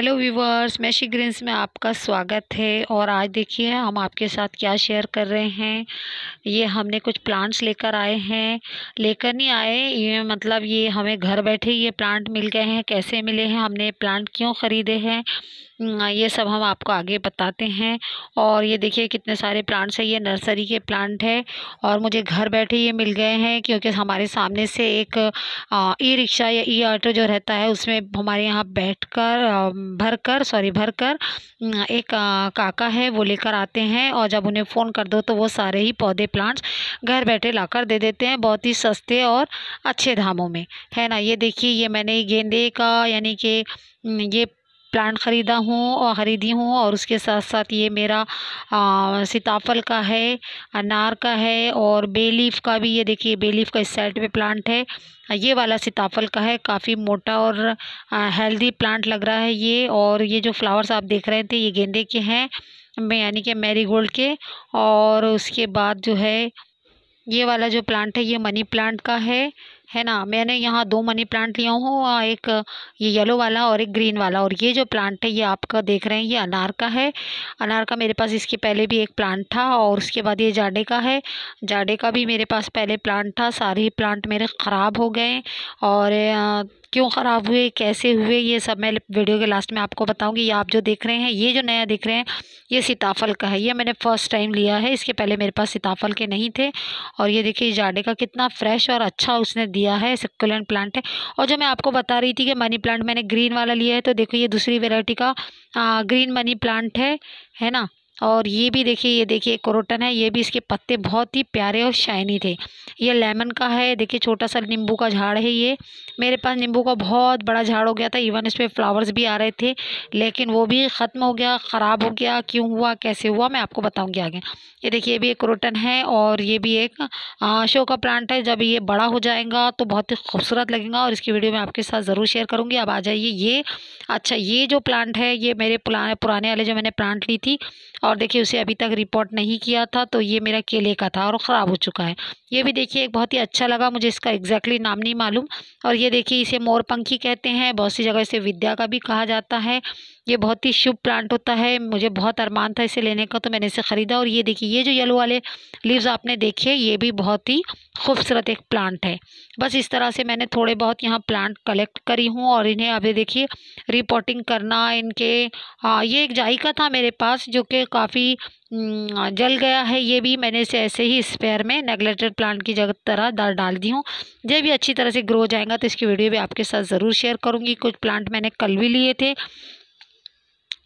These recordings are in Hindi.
हेलो व्यूवर्स मैं ग्रीन्स में आपका स्वागत है और आज देखिए हम आपके साथ क्या शेयर कर रहे हैं ये हमने कुछ प्लांट्स लेकर आए हैं लेकर नहीं आए ये मतलब ये हमें घर बैठे ये प्लांट मिल गए हैं कैसे मिले हैं हमने प्लांट क्यों ख़रीदे हैं ये सब हम आपको आगे बताते हैं और ये देखिए कितने सारे प्लांट्स हैं ये नर्सरी के प्लांट है और मुझे घर बैठे ये मिल गए हैं क्योंकि हमारे सामने से एक ई रिक्शा या ई ऑटो जो रहता है उसमें हमारे यहाँ बैठ कर भरकर सॉरी भरकर एक काका है वो लेकर आते हैं और जब उन्हें फ़ोन कर दो तो वो सारे ही पौधे प्लांट्स घर बैठे लाकर दे देते हैं बहुत ही सस्ते और अच्छे दामों में है ना ये देखिए ये मैंने गेंदे का यानी कि ये प्लांट ख़रीदा हूँ और ख़रीदी हूँ और उसके साथ साथ ये मेरा सीताफल का है अनार का है और बेलीफ का भी ये देखिए बेलीफ का इस साइड पे प्लांट है ये वाला सीताफल का है काफ़ी मोटा और हेल्दी प्लांट लग रहा है ये और ये जो फ्लावर्स आप देख रहे थे ये गेंदे के हैं मैं यानी कि मैरीगोल्ड के और उसके बाद जो है ये वाला जो प्लांट है ये मनी प्लांट का है है ना मैंने यहाँ दो मनी प्लांट लिया हूँ एक ये येलो वाला और एक ग्रीन वाला और ये जो प्लांट है ये आपका देख रहे हैं ये अनार का है अनार का मेरे पास इसके पहले भी एक प्लांट था और उसके बाद ये जाडे का है जाडे का भी मेरे पास पहले प्लांट था सारे प्लांट मेरे ख़राब हो गए और क्यों ख़राब हुए कैसे हुए ये सब मैं वीडियो के लास्ट में आपको बताऊंगी ये आप जो देख रहे हैं ये जो नया देख रहे हैं ये सीताफल का है ये मैंने फ़र्स्ट टाइम लिया है इसके पहले मेरे पास सीताफल के नहीं थे और ये देखिए जाडे का कितना फ्रेश और अच्छा उसने दिया दिया है सक्यूलेंट प्लांट है और जो मैं आपको बता रही थी कि मनी प्लांट मैंने ग्रीन वाला लिया है तो देखो ये दूसरी वेराइटी का आ, ग्रीन मनी प्लांट है है ना और ये भी देखिए ये देखिए क्रोटन है ये भी इसके पत्ते बहुत ही प्यारे और शाइनी थे ये लेमन का है देखिए छोटा सा नींबू का झाड़ है ये मेरे पास नींबू का बहुत बड़ा झाड़ हो गया था इवन इस पर फ्लावर्स भी आ रहे थे लेकिन वो भी ख़त्म हो गया ख़राब हो गया क्यों हुआ कैसे हुआ मैं आपको बताऊँगी आगे ये देखिए ये भी एक क्रोटन है और ये भी एक शो का प्लांट है जब ये बड़ा हो जाएगा तो बहुत ही खूबसूरत लगेगा और इसकी वीडियो मैं आपके साथ ज़रूर शेयर करूँगी अब आ जाइए ये अच्छा ये जो प्लांट है ये मेरे पुराने पुराने वाले जो मैंने प्लांट ली थी और और देखिए उसे अभी तक रिपोर्ट नहीं किया था तो ये मेरा केले का था और ख़राब हो चुका है ये भी देखिए एक बहुत ही अच्छा लगा मुझे इसका एग्जैक्टली नाम नहीं मालूम और ये देखिए इसे मोरपंखी कहते हैं बहुत सी जगह इसे विद्या का भी कहा जाता है ये बहुत ही शुभ प्लांट होता है मुझे बहुत अरमान था इसे लेने का तो मैंने इसे ख़रीदा और ये देखिए ये जो येलो वाले लीव्स आपने देखे ये भी बहुत ही खूबसूरत एक प्लांट है बस इस तरह से मैंने थोड़े बहुत यहाँ प्लांट कलेक्ट करी हूँ और इन्हें आप देखिए रिपोर्टिंग करना इनके आ, ये एक जायका था मेरे पास जो कि काफ़ी जल गया है ये भी मैंने इसे ऐसे ही स्पेयर में नेगलेटेड प्लांट की जगह तरह दर डाल दी हूँ जब ये अच्छी तरह से ग्रो हो जाएगा तो इसकी वीडियो भी आपके साथ ज़रूर शेयर करूँगी कुछ प्लांट मैंने कल भी लिए थे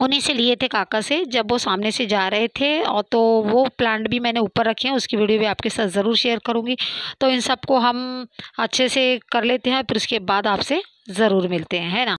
उन्हीं से लिए थे काका से जब वो सामने से जा रहे थे और तो वो प्लांट भी मैंने ऊपर रखे हैं उसकी वीडियो भी आपके साथ ज़रूर शेयर करूँगी तो इन सबको हम अच्छे से कर लेते हैं फिर उसके बाद आपसे ज़रूर मिलते हैं है ना